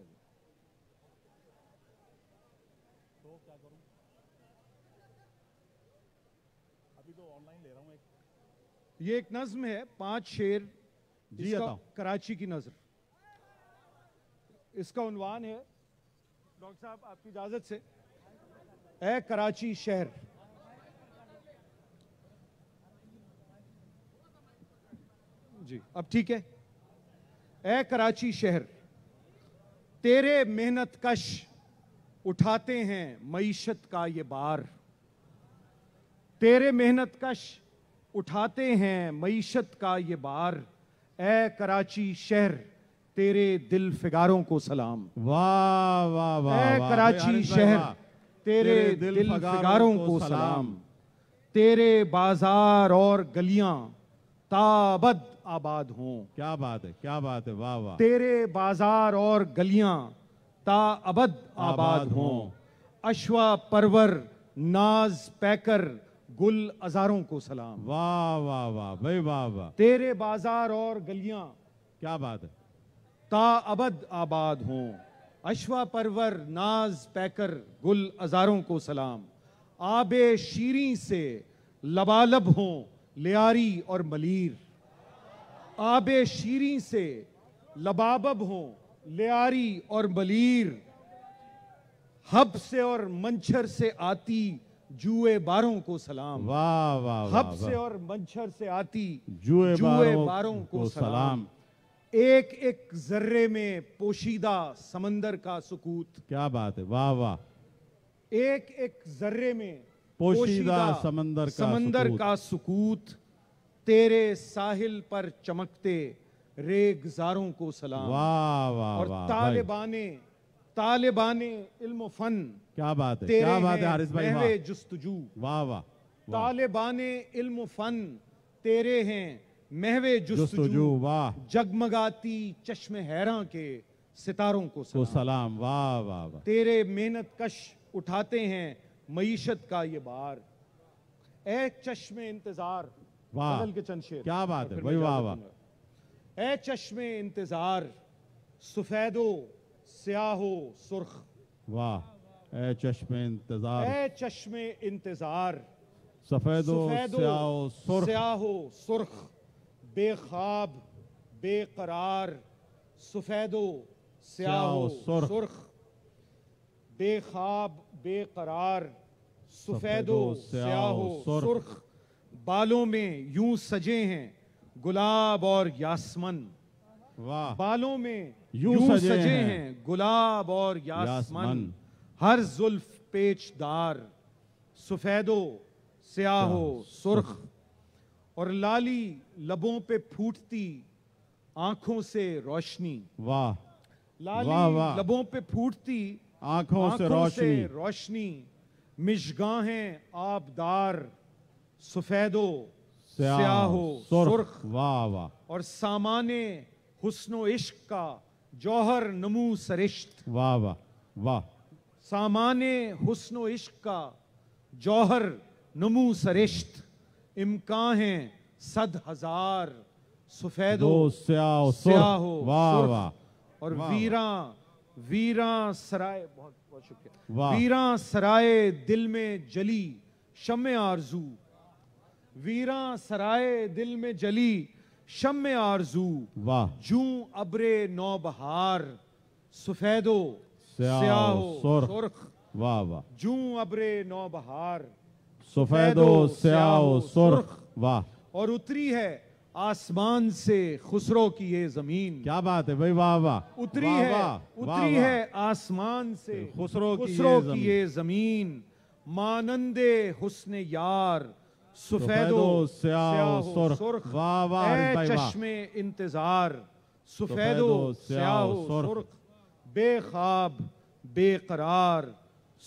Action तो क्या करूं अभी तो ऑनलाइन ले रहा हूं एक ये एक नज्म है पांच शेर जी कराची की नजर इसका उनवान है डॉक्टर साहब आपकी इजाजत से ए कराची शहर जी अब ठीक है ए कराची शहर तेरे मेहनत कश उठाते हैं मीशत का ये बार तेरे मेहनत कश उठाते हैं मीशत का ये बार ए कराची शहर तेरे दिल फिगारों को सलाम वाह वाह वाह कराची शहर तेरे, तेरे दिल, दिल फिगारों को सलाम तेरे बाजार और गलियां ताबद आबाद हों क्या बात है क्या बात है वाह वाह तेरे बाजार और गलियां ताबद आबाद हों अश्वा परवर नाज पैकर गुल अजारों को सलाम वाह वाह वाह भाई वाह वाह तेरे बाजार और गलियां क्या बात है ताबद आबाद हों अश्वा परवर नाज पैकर गुल अजारों को सलाम आबे शीरी से लबालब हों लियारी और मलीर आब शीरी से लबाबब हो लियारी और मलीर हब से और मंचर से आती जुए बारों को सलाम वाह वाह हब से और मंचर से आती जुए, जुए बारों को सलाम एक एक जर्रे में पोशीदा समंदर का सुकूत क्या बात है वाह वाह एक एक जर्रे में पोशीदा समंदर का समंदर का सुकूत तेरे साहिल पर चमकते रेगजारों को सलाम वाह वाह और तालिबाने तालिबाने इल्म फन क्या बात है क्या बात है हारिस भाई वाह जस्तजू वाह वाह तालिबाने इल्म फन तेरे हैं महवे जस्तजू वाह जगमगाती चश्म हैरा के सितारों को सलाम वाह वाह वाह तेरे मेहनत कश उठाते हैं मीशत का ये बार ए चश्मे इंतजार वाह के चंद क्या बात है वाह वाह ए चश्मे इंतजार सफेदो स्याहो सुर्ख वाह ए चश्मे इंतजार ए चश्मे इंतजार सफेदो स्याहो सुर्ख स्याहो सुर्ख बेखाब बेकरार सफेदो स्याहो सुर्ख बेखाब बेकरार सफ़ेदो स्याहो सुर्ख बालों में यूं सजे हैं गुलाब और यासमन वाह बालों में यूं, यूं सजे, सजे हैं।, हैं गुलाब और यासमन हर जुल्फ पेचदार सफ़ेदो स्याहो सुर्ख और लाली लबों पे फूटती आंखों से रोशनी वाह लाली वा, वा। लबों पे फूटती आंखों से रोशनी रोशनी मिशगाहें आबदार सफेदो स्याहो सुर्ख वाह वाह और सामान्य हुस्नो इश्क का जौहर नमू सरिश्त वाह वाह वाह सामान्य हुस्नो इश्क का जौहर नमू सरिश्त इम्कान हैं सद हजार सफेदो स्याहो वाह वाह और वीरा वीरा सराय बहुत बहुत शुक्रिया वीरा सराय दिल में जली शम आरजू वीरा सराय दिल में जली शम आरजू वाह जू नौ बहार सफेदो स्याहो वाह वाह जू नौ बहार सफेदो स्याहो वाह और उतरी है आसमान से खुसरो की ये जमीन क्या बात है भाई वाह वाह उतरी है उतरी है आसमान से खुसरो खुसरो की ये जमीन मानंदे हुस्न यार सफेदो सुर्ख चश्मे इंतजार सफेदो सुर्ख बेखाब बेकरार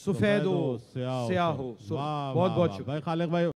सफेदो स्याहो बहुत बहुत शुक्रिया भाई खालिक भाई